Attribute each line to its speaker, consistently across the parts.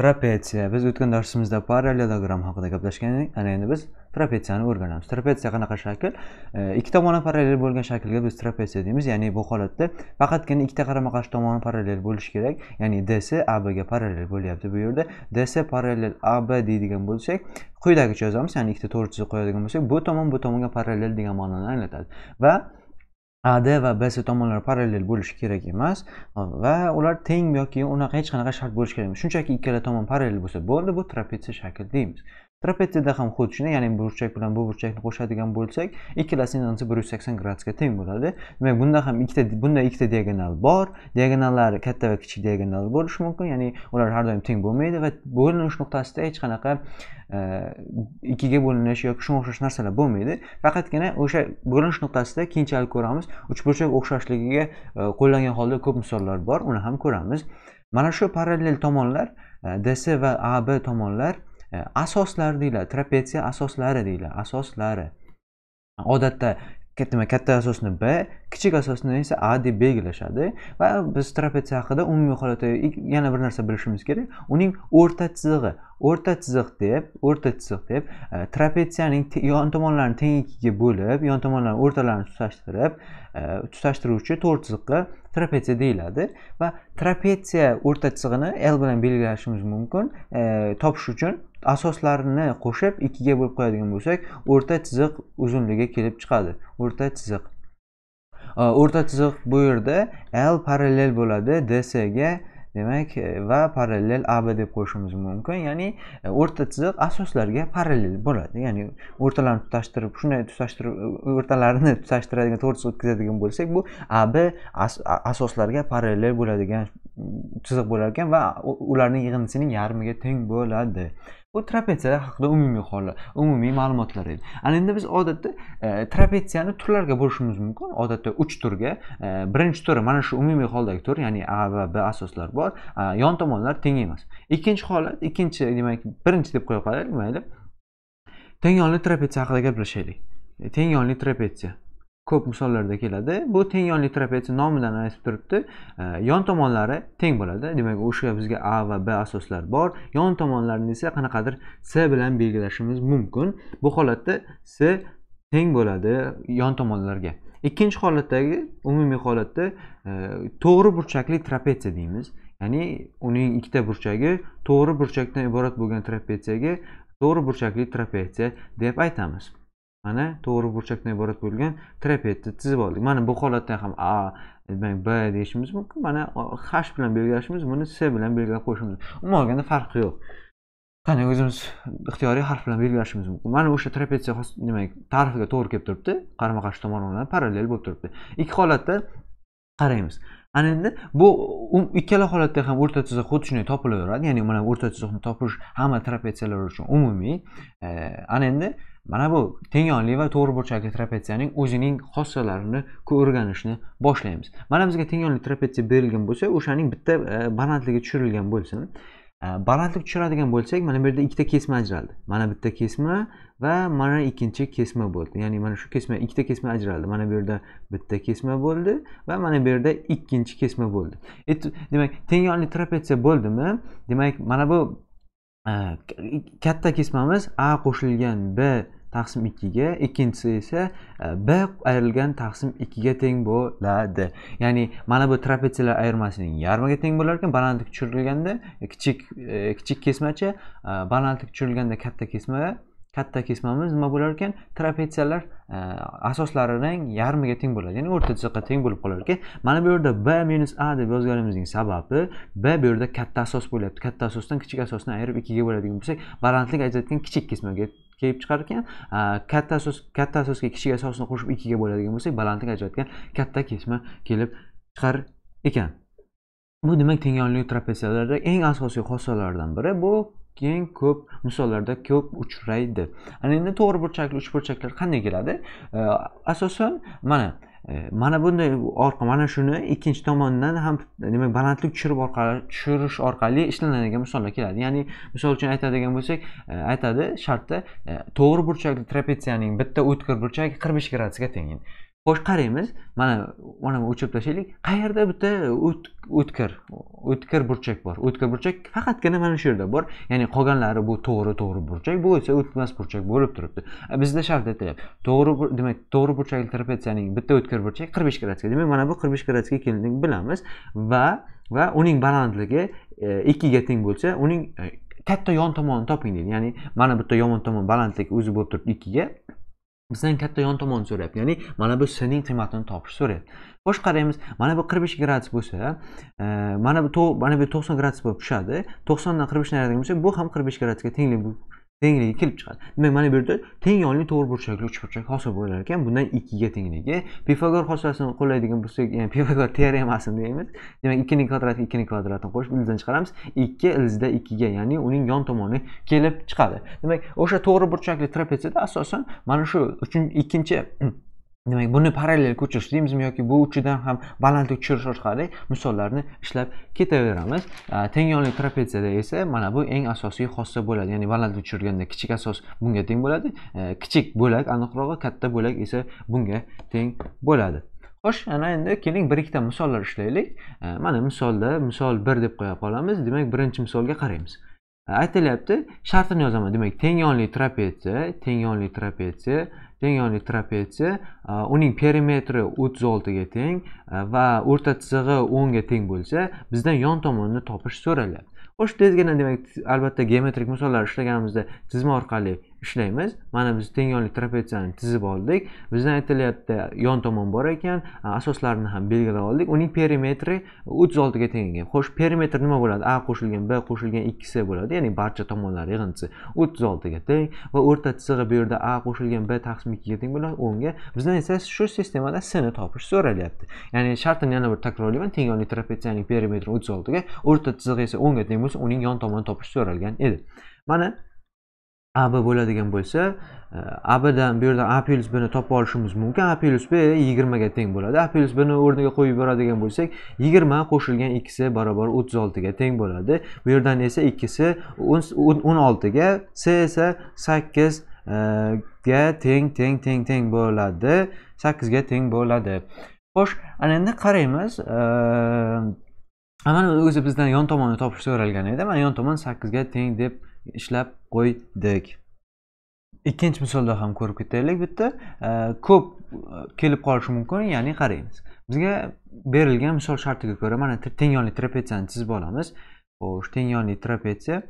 Speaker 1: trapetsiya biz o'tgan darsimizda parallelogram haqida gaplashgan edik ana endi biz trapetsiyani o'rganamiz trapetsiya qanaqa shakl e, ikki tomoni parallel bo'lgan shaklga biz trapetsiya deymiz ya'ni bu holatda faqatgina ikkita qarama qarshi tomoni parallel bo'lishi kerak ya'ni dc abga parallel bo'lyapti bu yerda dc parallel ab deydigan bo'lsak quyidagicha yozamiz ya'ni ikkita to'g'ri chiziq qo'yadigan bo'lsak bu tomon bu tomonga parallel degan ma'noni anglatadi va adi va bc tomonlari parallel bo'lishi kerak emas va ular teng yoki unaqa hech qanaqa shart bo'lishi kerak emas shunchaki ikkala tomon parallel bo'lsa bo'ldi bu trapetsiya shakl deymiz trapetsiyada ham xuddi shunday ya'ni burchak bilan bu burchakni qo'shadigan bo'lsak ikkalasining ansi bir yuz sakson gradusga teng bo'ladi demak bunda ham ikkita bunda ikkita diagonal bor diagonallari katta va kichik diagonal bo'lishi mumkin ya'ni ular har doim teng bo'lmaydi va bo'linish nuqtasida hech qanaqa e, ikkiga bo'linish yoki shunga o'xshash narsalar bo'lmaydi faqatgina o'sha bo'linish nuqtasida keyinchalik ko'ramiz uchburchak o'xshashligiga e, qo'llangan holda ko'p misollar bor uni ham ko'ramiz mana shu parallel tomonlar e, dc va ab tomonlar E, asoslari deyiladi trapetsiya asoslari deyiladi asoslari odatda nima katta asosni b kichik asosni esa a deb belgilashadi va biz trapetsiya haqida umumiy holatda yana bir narsa bilishimiz kerak uning o'rta chizig'i o'rta chiziq deb o'rta chiziq deb e, trapetsiyaning yon tomonlarini teng ikkiga bo'lib yon tomonlarni o'rtalarini tutashtirib e, tutashtiruvchi to'rt chiziqqa trapetsiya deyiladi va trapetsiya o'rta chizig'ini l bilan belgilashimiz mumkin topish uchun asoslarini qo'shib ikkiga bo'lib qo'yadigan bo'lsak o'rta chiziq uzunligi kelib chiqadi o'rta chiziq o'rta chiziq bu yerda l parallel bo'ladi dsga demak e, va parallel ab deb qo'yishimiz mumkin ya'ni e, o'rta chiziq asoslarga parallel bo'ladi ya'ni o'rtalarni tutashtirib shunday tutashtirib e, o'rtalarini tutashtiradigan to'rt o'tkazadigan bo'lsak bu ab asoslarga parallel bo'ladigan chiziq bo'lar ekan va ularning yig'indisining yarmiga teng bo'ladi bu trapetsiyalar haqida umumiy holat umumiy ma'lumotlar edi ana endi biz odatda e, trapetsiyani turlarga bo'lishimiz mumkin odatda uch turga e, birinchi turi mana shu umumiy holdagi tur ya'ni a va b asoslar bor yon tomonlar teng emas ikkinchi holat ikkinchi demak birinchi deb qo'ya qolaylik mayli teng yonli trapetsiya haqida gaplashaylik teng yonli trapetsiya ko'p misollarda keladi bu teng yonli trapetsiya nomidan aytib turibdi yon tomonlari teng bo'ladi demak o'sha bizga a va b asoslar bor yon tomonlarini esa qanaqadir s bilan belgilashimiz mumkin bu holatda s teng bo'ladi yon tomonlarga ikkinchi holatdagi umumiy holatda to'g'ri burchakli trapetsiya deymiz ya'ni uning ikkita burchagi to'g'ri burchakdan iborat bo'lgan trapetsiyaga to'g'ri burchakli trapetsiya deb aytamiz mana to'g'ri burchakdan iborat bo'lgan trapetni chizib oldik mana bu holatda ham a demak b deyishimiz mumkin mana hash bilan belgilashimiz buni s bilan belgilab qo'yishimiz umuman olganda farqi yo'q qani o'zimiz ixtiyoriy harf bilan belgilashimiz mumkin mana o'sha trapetsiya demak tarifiga to'g'ri kelib turibdi qarama qarshi bilan parallel bo'lib turibdi ikki holatda qaraymiz ana endi bu ikkala holatda ham o'rta chiziq xuddi shunday topilaveradi ya'ni mana o'rta chiziqni topish hamma trapetsiyalar uchun umumiy ana endi mana bu yonli va to'g'ri burchakli trapetsiyaning o'zining xossalarini o'rganishni boshlaymiz mana bizga yonli trapetsiya berilgan bo'lsa o'shaning bitta e, balandligi tushirilgan bo'lsin e, balandlik tushiradigan bo'lsak mana bu yerda ikkita kesma ajraldi mana bitta kesma va mana ikkinchi kesma bo'ldi ya'ni mana shu kesma ikkita kesma ajraldi mana bu yerda bitta kesma bo'ldi va mana bu yerda ikkinchi kesma bo'ldi e, demak yonli trapetsiya bo'ldimi demak mana bu katta kesmamiz a qo'shilgan b taqsim ikkiga ikkinchisi esa e, b ayrilgan taqsim ikkiga teng bo'ladi ya'ni mana bu trapetsiyalar ayirmasining yarmiga teng bo'lar ekan balandlik tushirilganda e, kichik e, kichik kesmacha balandlik tushirilganda katta kesma katta kesmamiz nima bo'lar ekan trapetsiyalar asoslarining yarmiga teng bo'ladi ya'ni o'rta chiziqqa teng bo'lib qolar ekan mana bu yerda b minus a deb yozganimizning sababi b bu yerda katta asos bo'lyapti katta asosdan kichik asosni ayirib ikkiga bo'ladigan bo'lsak balandlik ajratgan kichik kesmaga kelib chiqar ekan katta so'z katta so'zga kichik sosni qo'shib ikkiga bo'ladigan bo'lsak balandlik ajratgan katta kesma kelib chiqar ekan bu demak yonli trapeziyalarda eng asosiy xossalardan biri bu keng ko'p misollarda ko'p uchraydi ana endi to'g'ri burchakli uchburchaklar qanday keladi asosan mana E, mana bunday orqa mana shuni ikkinchi tomondan ham demak balandlik tushirib orqali tushirish orqali ishlanadigan misollar keladi ya'ni misol uchun aytadigan bo'lsak e, aytadi shartda e, to'g'ri burchakli trapetsiyaning bitta o'tkir burchagi qirq besh gradusga teng xo'sh qaraymiz mana mana o'chirib tashlaylik qayerda bitta o'tkir o'tkir burchak bor o'tkir burchak faqatgina mana shu yerda bor ya'ni qolganlari bu to'g'ri to'g'ri burchak bu esa o'tmas burchak bo'lib turibdi e, bizda shart aytilyapti to'g'ri demak to'g'ri burchakli trapetsiyasining bitta o'tkir burchak qirq besh gradusga demak mana bu qirq besh gradusga ekanligini bilamiz va va uning balandligi e, ikkiga teng bo'lsa uning e, katta yon tomonini toping deydi ya'ni mana bitta yomon tomon balandlik o'zi bo'lib turibdi ikkiga bizdan katta yon tomon so'rayapti ya'ni mana bu sning qiymatini topish so'rayapti boshqa qaraymiz mana bu qirq besh gradus bo'lsa e, mana bu mana bu to'qson gradus bo'lib tushadi to'qsondan qirq beshni bo'lsa bu ham qirq besh gradusga tenglik tengligi kelib chiqadi demak mana bu yerda teng yonli to'g'ri burchakli uchburchak hosil bo'lar ekan bundan ikkiga tengligi pifagor xossasini qo'llaydigan bo'lsak yani e, pifagor teoremasini deymiz demak ikkining kvadratiga ikkining kvadratini qo'shib ildizdan chiqaramiz ikki ildizda ikkiga ya'ni uning yon tomoni kelib chiqadi demak o'sha to'g'ri burchakli trapetsiyada asosan mana shu ikkinchi demak buni parallel ko'chirish yoki bu uchidan ham balandlik tushirish orqali misollarni ishlab ketaveramiz teng yonli trapeziyada esa mana bu eng asosiy xossa bo'ladi ya'ni balandlik tushirganda kichik asos bunga teng bo'ladi kichik bo'lak aniqrog'i katta bo'lak esa bunga teng bo'ladi xo'sh ana endi keling bir ikkita misollar ishlaylik mana misolda misol bir deb qo'ya qolamiz demak birinchi misolga qaraymiz aytilyapti shartini yozaman demak teng yonli trapetsiya teng yonli trapetsiya teng yonli trapetsiya e, uning perimetri o'ttiz oltiga teng e, va o'rta chizig'i o'nga teng bo'lsa bizdan yon tomonni topish so'ralyapti xo'sh tezgina demak albatta geometrik misollar ishlaganimizda chizma orqali ishlaymiz mana biz teng yonli trapetsiyani tizib oldik bizdan aytilyapti yon tomon bor ekan asoslarini ham belgilab oldik uning perimetri o'ttiz oltiga teng ekan xo'sh perimetr nima bo'ladi a qo'shilgan b qo'shilgan ikki c bo'ladi ya'ni barcha tomonlar yig'indisi o'ttiz oltiga teng va o'rta chizig'i bu yerda a qo'shilgan b taqsim ikkiga teng bo'ladi o'nga bizdan esa shu sistemada s ni topish so'ralyapti ya'ni shartini yana bir takrorlayman teng yonli trapetsiyaning perimetri o'ttiz oltiga o'rta chizig'i esa o'nga teng bo'lsa uning yon tomonini topish so'ralgan edi mana ab bo'ladigan bo'lsa e, abdan bu yerdan a plyus bni topib olishimiz mumkin a plyus b yigirmaga teng bo'ladi a plyus bni o'rniga qo'yib yuboradigan bo'lsak yigirma qo'shilgan ikkisi barobar o'ttiz oltiga teng bo'ladi bu yerdan esa ikkisi o'n oltiga c esa sakkiz ga teng teng teng teng bo'ladi sakkizga teng bo'ladi xo'sh ana endi qaraymiz mana e, o'zi bizdan yon tomonni topish so'ralgan edi mana yon tomon sakkizga teng deb ishlab qo'ydik ikkinchi misolda ham ko'rib ketaylik bitta e, ko'p e, kelib qolishi mumkin ya'ni qaraymiz bizga berilgan misol shartiga ko'ra mana teng yonli trapetsiyani chizib olamiz xo'sh teng yonli trapetsiya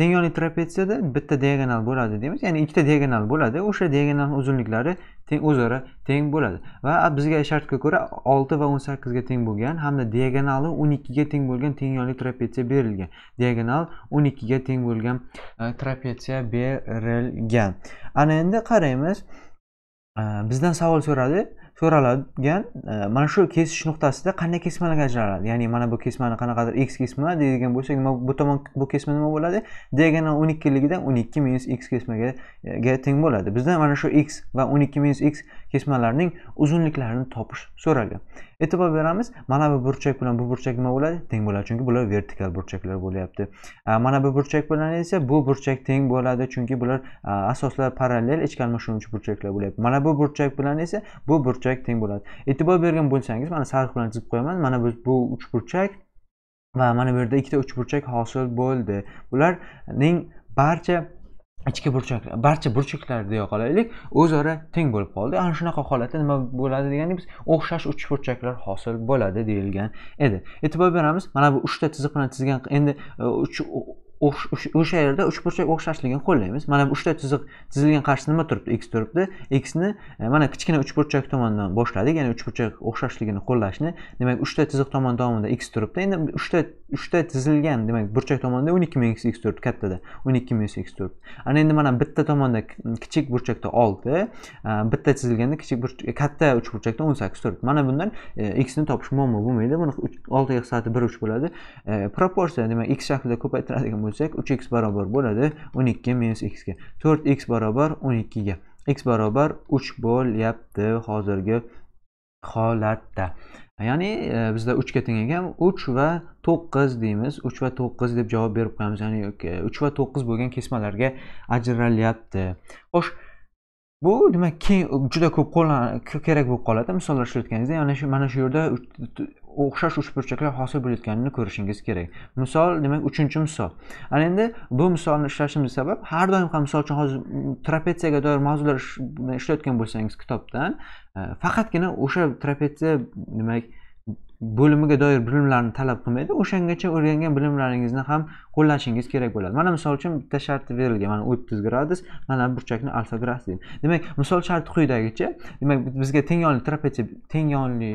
Speaker 1: teng yonli trapetsiyada bitta diagonal bo'ladi deymiz ya'ni ikkita diagonal bo'ladi o'sha diagonal uzunliklari teng o'zaro teng bo'ladi va bizga shartga ko'ra olti va o'n sakkizga teng bo'lgan hamda diagonali o'n ikkiga teng bo'lgan tengyonli trapetsiya berilgan diagonal o'n ikkiga teng bo'lgan e, trapetsiya berilgan ana endi qaraymiz e, bizdan savol so'radi so'raladigan e, mana shu kesish nuqtasida qanday kesmalarga ajraladi ya'ni mana bu kesmani qanaqadir x kesma deydigan bo'lsak nima bu tomon bu kesma nima bo'ladi diagonal o'n ikkiligidan o'n ikki minus x kesmaga e, teng bo'ladi bizda mana shu x va o'n ikki minus x kesmalarning uzunliklarini topish so'ralgan e'tibor beramiz mana bu burchak bilan bu burchak nima bo'ladi teng bo'ladi chunki bular vertikal burchaklar bo'lyapti mana bu burchak bilan esa bu burchak teng bo'ladi chunki bular asoslar parallel ichki almashuvchi burchaklar bo'lyapti mana bu burchak bilan esa bu burchak teng bo'ladi e'tibor bergan bo'lsangiz mana sariq bilan chizib qo'yaman mana bu uch burchak va mana bu yerda ikkita uchburchak hosil bo'ldi bularning barcha ichki burchak barcha burchaklar deya qolaylik o'zaro teng bo'lib qoldi ana shunaqa holatda nima bo'ladi deganda biz o'xshash uchburchaklar hosil bo'ladi deyilgan edi e'tibor beramiz mana bu uchta chiziq bilan chizgan endi e, uch o'sha yerda uchburchak o'xshashligini qo'llaymiz mana bu uchta chiziq chizilgan qarshisi nima turibdi x turibdi xni e, mana kichkina uchburchak tomonidan boshladik ya'ni uchburchak o'xshashligini qo'llashni demak uchta chiziq tomon davomida x turibdi endi uchta uchta chizilgan demak burchak tomonida o'n ikki minus x turibdi kattada o'n ikki minus x turibdi ana endi mana bitta tomonda kichik burchakda olti e, bitta chizilganda kichik e, katta uchburchakda o'n sakkiz turibdi mana bundan xni topish muammo bo'lmaydi buni oltiga qisati bir uch bo'ladi proporsiya demak x shaklida ko'paytiradigan bo'lsak 3x barobar bo'ladi 12 minus x ga 4x barobar 12 ga x barobar 3 bo'lyapti hozirgi holatda ya'ni e, bizda 3 ga teng ekan 3 va 9 deymiz 3 va 9 deb javob berib qo'yamiz ya'ni 3 va 9 bo'lgan kesmalarga ajralyapti xo'sh bu demak keng juda ko'p qo'llan kerak bo'lib qoladi misollar ishlatganingizda yana shu mana shu yerda o'xshash uchburchaklar hosil bo'layotganini ko'rishingiz kerak misol demak uchinchi misol ana endi bu misolni ishlashimiz sabab har doim ham misol uchun hozir trapetsiyaga doir mavzular ishlayotgan bo'lsangiz kitobdan e, faqatgina o'sha trapetsiya demak bo'limiga doir bilimlarni talab qilmaydi o'shangacha o'rgangan bilimlaringizni ham qo'llashingiz kerak bo'ladi mana misol uchun bitta shart berilgan mana o'ttiz gradus mana burchakni alfa gradus deydi demak misol sharti quyidagicha demak bizga teng yonli trapetsiya teng yonli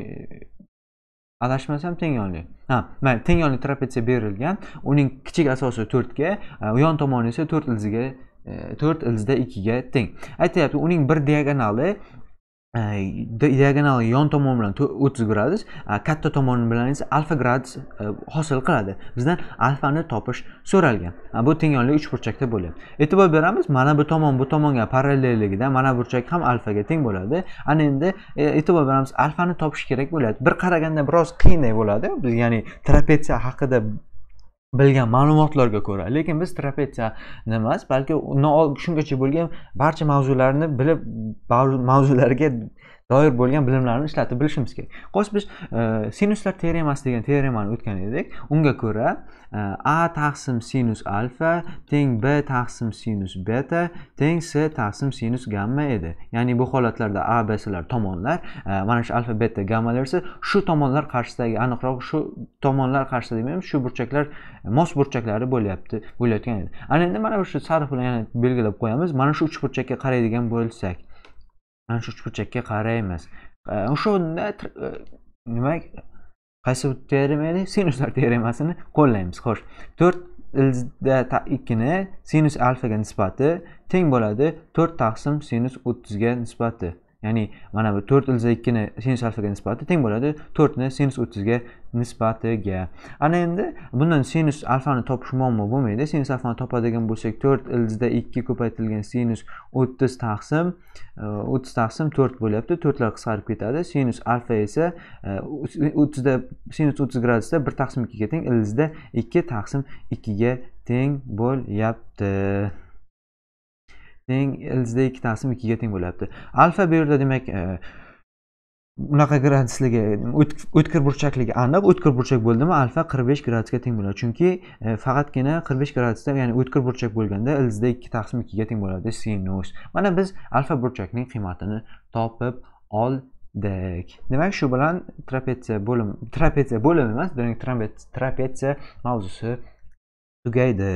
Speaker 1: adashmasam teng yonli ha mayli teng yonli trapetsiya berilgan uning kichik asosi to'rtga yon tomoni esa to'rt ilziga e, to'rt ilzda ikkiga teng aytyapti uning bir diagonali diagonal yon tomon bilan o'ttiz gradus katta tomon bilan esa alfa gradus hosil qiladi bizdan alfani topish so'ralgan bu uch uchburchakda bo'lyapti e'tibor beramiz mana bu tomon bu tomonga parallelligida mana burchak ham alfaga teng bo'ladi ana endi e'tibor beramiz alfani topish kerak bo'ladi bir qaraganda biroz qiyinday bo'ladi biz ya'ni trapetsiya haqida bilgan ma'lumotlarga ko'ra lekin biz trapetsiya emas balki shungacha bo'lgan barcha mavzularni bilib mavzularga doir bo'lgan bilimlarni ishlatib bilishimiz kerak ho'p biz e, sinuslar teoremasi degan teoremani o'tgan edik unga ko'ra e, a taqsim sinus alfa teng b taqsim sinus beta teng s taqsim sinus gamma edi ya'ni bu holatlarda a b slar tomonlar e, mana shu alfa beta gammalar esa shu tomonlar qarshisidagi aniqroq shu tomonlar qarshisida demaymiz shu burchaklar mos burchaklari bo'lyapti bo'layotgan edi ana endi mana shu sarf bilan yana belgilab qo'yamiz mana shu uch burchakka qaraydigan bo'lsak mana shu uchburchakka qaraymiz o'sha e, nima qaysi teorema edi sinuslar teoremasini qo'llaymiz xo'sh to'rt ilda ikkini sinus alfaga nisbati teng bo'ladi to'rt taqsim sinus o'ttizga nisbati ya'ni mana bu to'rt ilza ikkini sinus alfaga nisbati teng bo'ladi to'rtni sinus o'ttizga nisbatiga ana endi bundan sinus alfani topish muammo bo'lmaydi sinus alfani topadigan bo'lsak to'rt ildizda ikki ko'paytirilgan sinus o'ttiz taqsim e, o'ttiz taqsim to'rt bo'lyapti to'rtlar qisqarib ketadi sinus alfa esa e, o'ttizda sinus o'ttiz gradusda bir taqsim ikkiga teng ildizda ikki taqsim ikkiga teng bo'lyapti teng lz ikki taqsim ikkiga teng bo'lyapti alfa bu yerda demak e, unaqa gradusligi o'tkir burchakligi aniq o'tkir burchak bo'ldimi alfa qirq besh gradusga teng bo'ladi chunki e, faqatgina qirq besh gradusda ya'ni o'tkir burchak bo'lganda lzda ikki taqsim ikkiga teng bo'ladi sinus mana biz alfa burchakning qiymatini topib oldik demak shu bilan trapetsiya bo'lim trapetsiya bo'lim emas demak trapetsiya mavzusi tugaydi